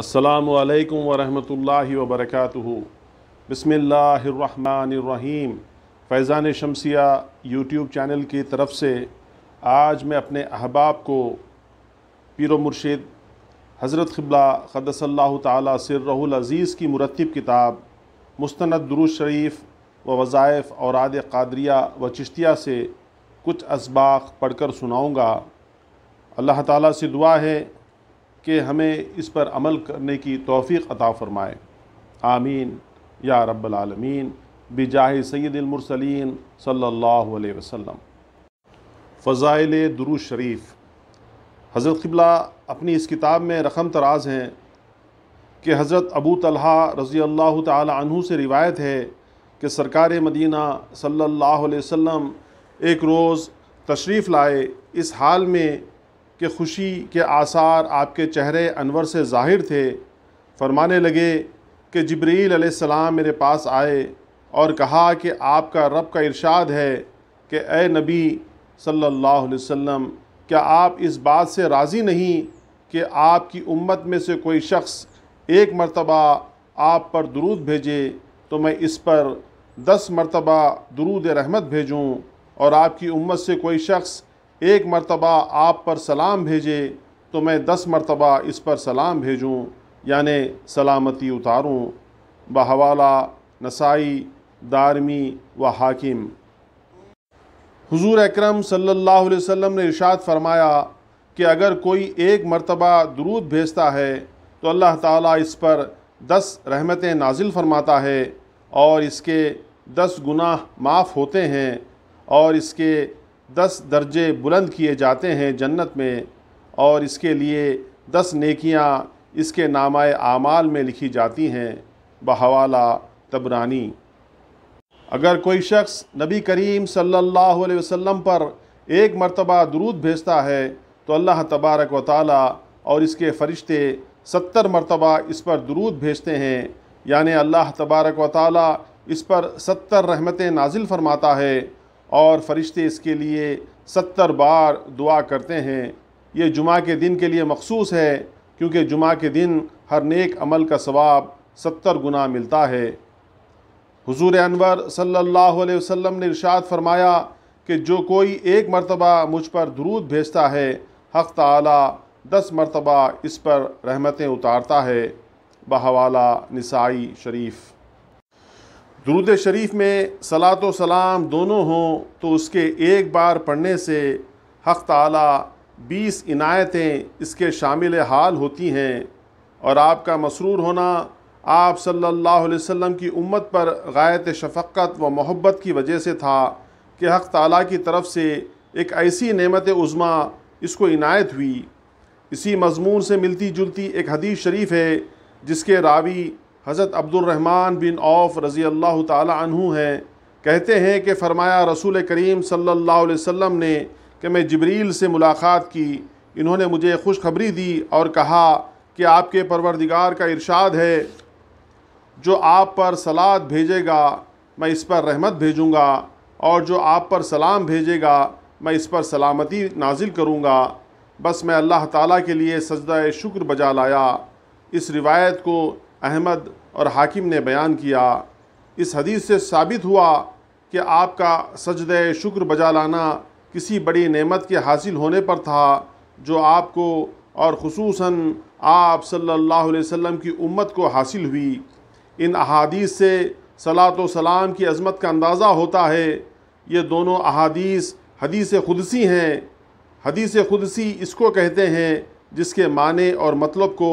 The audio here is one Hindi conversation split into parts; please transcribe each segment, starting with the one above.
असलकम वालेकुम वरहमतुल्लाहि वबरकातुहु रहीम फैज़ान शमसिया यूट्यूब चैनल की तरफ से आज मैं अपने अहबाब को पीर मुर्शिद हज़रत क़िबला क़दसल्ला तसरहुल अज़ीज़ की मुरतब किताब मुस्ंद दुरुज शरीफ व वज़ाइफ़ और आद कादरिया व चिश्तिया से कुछ इसबाक पढ़कर सुनाऊँगा अल्लाह ताली से दुआ है कि हमें इस पर अमल करने की तोफ़ी अता फ़रमाए आमीन या रब्बालमीन बिजाह सैदमरसलिन सल्ला वसम फ़ज़ाइल दुरू शरीफ हज़रत किबला अपनी इस किताब में रकम तराज हैं कि हज़रत अबू तलहा रज़ी अल्लाह तहु से रिवायत है कि सरकार मदीना सल्लल्लाहु अलैहि वसल्लम एक रोज़ तशरीफ़ लाए इस हाल में कि खुशी के आसार आपके चेहरे अनवर से ज़ाहिर थे फरमाने लगे कि जबरील मेरे पास आए और कहा कि आपका रब का इरशाद है कि ए नबी सल्लल्लाहु अलैहि वसल्लम क्या आप इस बात से राज़ी नहीं कि आपकी उम्मत में से कोई शख्स एक मरतबा आप पर दरूद भेजे तो मैं इस पर दस मरतबा दरूद रहमत भेजूँ और आपकी उम्मत से कोई शख्स एक मरतबा आप पर सलाम भेजे तो मैं दस मरतबा इस पर सलाम भेजूँ यानि सलामती उतारूँ बहवाला नसाई दारमी व हाकिम हुजूर अकरम सल्लल्लाहु अलैहि वसल्लम ने इरशाद फरमाया कि अगर कोई एक मरतबा दरूद भेजता है तो अल्लाह ताला इस पर दस रहमतें नाजिल फरमाता है और इसके दस गुनाह माफ़ होते हैं और इसके दस दर्जे बुलंद किए जाते हैं जन्नत में और इसके लिए दस नेकियां इसके नामाय आमाल में लिखी जाती हैं बहवाला तबरानी अगर कोई शख्स नबी करीम सल्लल्लाहु अलैहि वसल्लम पर एक मरतबा दरूद भेजता है तो अल्लाह तबारक व ताली और इसके फ़रिश्ते सत्तर मरतबा इस पर दरूद भेजते हैं यानि अल्लाह तबारक व ताली इस पर सत्तर रहमतें नाजिल फरमाता है और फरिश्ते इसके लिए सत्तर बार दुआ करते हैं ये जुमा के दिन के लिए मखसूस है क्योंकि जुमा के दिन हर नेक अमल का सवाब सत्तर गुना मिलता है हुजूर अनवर सल्लल्लाहु अलैहि वसल्लम ने इरशाद फरमाया कि जो कोई एक मरतबा मुझ पर दरूद भेजता है हक़ ताला दस मरतबा इस पर रहमतें उतारता है बहवाला निसाई शरीफ़ दरूद शरीफ में सलात सलाम दोनों हों तो उसके एक बार पढ़ने से हक़ तला बीस इनायतें इसके शामिल हाल होती हैं और आपका मसरूर होना आप सल्लल्लाहु अलैहि वसल्लम की उम्मत पर गायत शफ़क़त व मोहब्बत की वजह से था कि हक़ तला की तरफ से एक ऐसी नेमत उज़मा इसको इनायत हुई इसी मजमून से मिलती जुलती एक हदीस शरीफ है जिसके रावी हज़रत अब्दुलरहमान बिन औफ रज़ी अल्लाह तु हैं कहते हैं कि फ़रमाया रसूल करीम सल्लल्लाहु अलैहि वसल्लम ने कि मैं जबरील से मुलाकात की इन्होंने मुझे खुशखबरी दी और कहा कि आपके परवरदिगार का इरशाद है जो आप पर सलाद भेजेगा मैं इस पर रहमत भेजूँगा और जो आप पर सलाम भेजेगा मैं इस पर सलामती नाजिल करूँगा बस मैं अल्लाह ताला के लिए सजदा शुक्र बजा लाया इस रिवायत को अहमद और हाकिम ने बयान किया इस हदीस से साबित हुआ कि आपका सजद शुक्र बजा लाना किसी बड़ी नेमत के हासिल होने पर था जो आपको और खसूस आप सल्लल्लाहु अलैहि वसल्लम की उम्मत को हासिल हुई इन अहादीस से सलात सलाम की अजमत का अंदाज़ा होता है ये दोनों अहादीस हदीस खुदसी हैं हदीस खुदसी इसको कहते हैं जिसके माने और मतलब को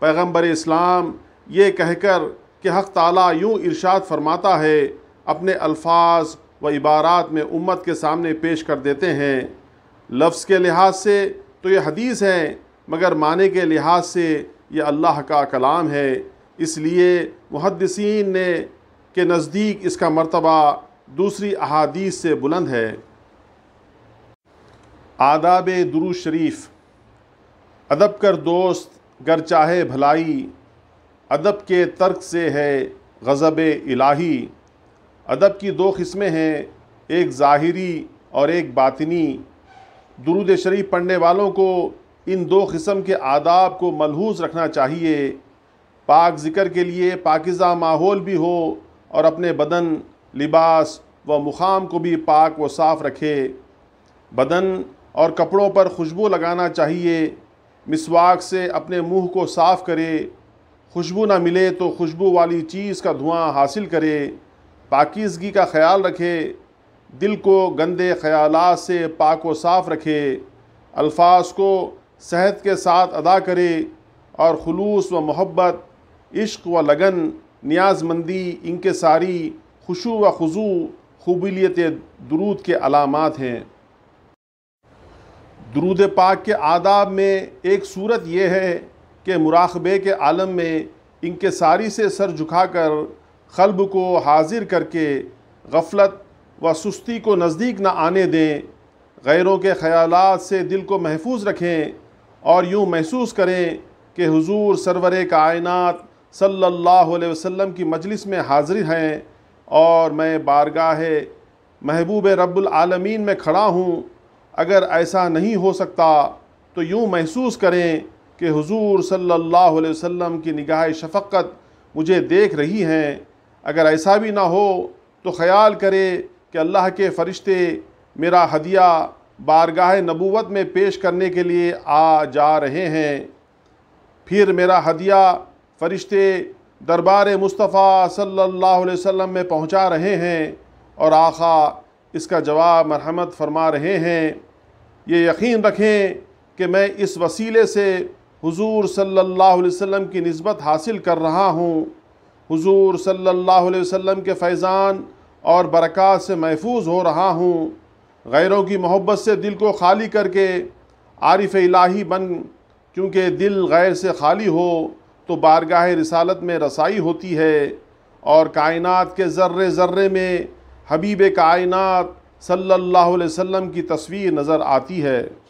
पैगम्बर इस्लाम ये कहकर कि हक़ ताला यूँ इरशाद फरमाता है अपने अल्फाज व इबारात में उम्मत के सामने पेश कर देते हैं लफ्ज़ के लिहाज से तो ये हदीस है मगर माने के लिहाज से ये अल्लाह का कलाम है इसलिए मुहदसिन ने के नज़दीक इसका मर्तबा दूसरी अहादीस से बुलंद है आदाब दुरू शरीफ अदब कर दोस्त गर चाहे भलाई अदब के तर्क से है गज़ब इलाही अदब की दो किस्में हैं एक ज़ाहरी और एक बातनी दरूद शरीफ पढ़ने वालों को इन दो किस्म के आदाब को मलहूज रखना चाहिए पाक ज़िक्र के लिए पाकिज़ा माहौल भी हो और अपने बदन लिबास व मुकाम को भी पाक व साफ़ रखे बदन और कपड़ों पर खुशबू लगाना चाहिए मिसवाक से अपने मुंह को साफ़ करे खुशबू ना मिले तो खुशबू वाली चीज़ का धुआं हासिल करे पाकिजगी का ख्याल रखे दिल को गंदे ख्याल से पाक व साफ़ रखे अल्फाज को सेहत के साथ अदा करे और खलूस व मोहब्बत इश्क व लगन न्याजमंदी इनके सारी खुशु व खजू खूबिलियत दरूद के अलामत हैं दरूद पाक के आदाब में एक सूरत यह है के मुराखबे के आलम में इनके सारी से सर झुकाकर ख़लब को हाजिर करके गफलत व सुस्ती को नज़दीक न आने दें गैरों के ख्याल से दिल को महफूज रखें और यूँ महसूस करें कि हुजूर सरवर कायनत सल्लल्लाहु अलैहि वसल्लम की मजलिस में हाजिर हैं और मैं बारगाह महबूब रब्बुल आलमीन में खड़ा हूँ अगर ऐसा नहीं हो सकता तो यूँ महसूस करें कि हुजूर सल्लल्लाहु अलैहि वसल्लम की निगाह शफ़क़त मुझे देख रही हैं अगर ऐसा भी ना हो तो ख़्याल करे कि अल्लाह के फ़रिश्ते मेरा हदिया बारगाह नबूवत में पेश करने के लिए आ जा रहे हैं फिर मेरा हदिया फ़रिश्ते दरबार मुस्तफ़ा सल्लल्लाहु अलैहि वसल्लम में पहुंचा रहे हैं और आखा इसका जवाब मरहमत फरमा रहे हैं ये यकीन रखें कि मैं इस वसीले से हुजूर सल्लल्लाहु अलैहि वसल्लम की नस्बत हासिल कर रहा हूँ हुजूर सल्लल्लाहु अलैहि वसल्लम के फैज़ान और बरक़ात से महफूज हो रहा हूँ गैरों की मोहब्बत से दिल को खाली करके आरिफ इलाही बन क्योंकि दिल गैर से खाली हो तो बारगाह रिसालत में रसाई होती है और कायनात के ज़र्रे ज़र्रे में हबीब कायनात सल्लल्लाहु अलैहि वसल्लम की तस्वीर नज़र आती है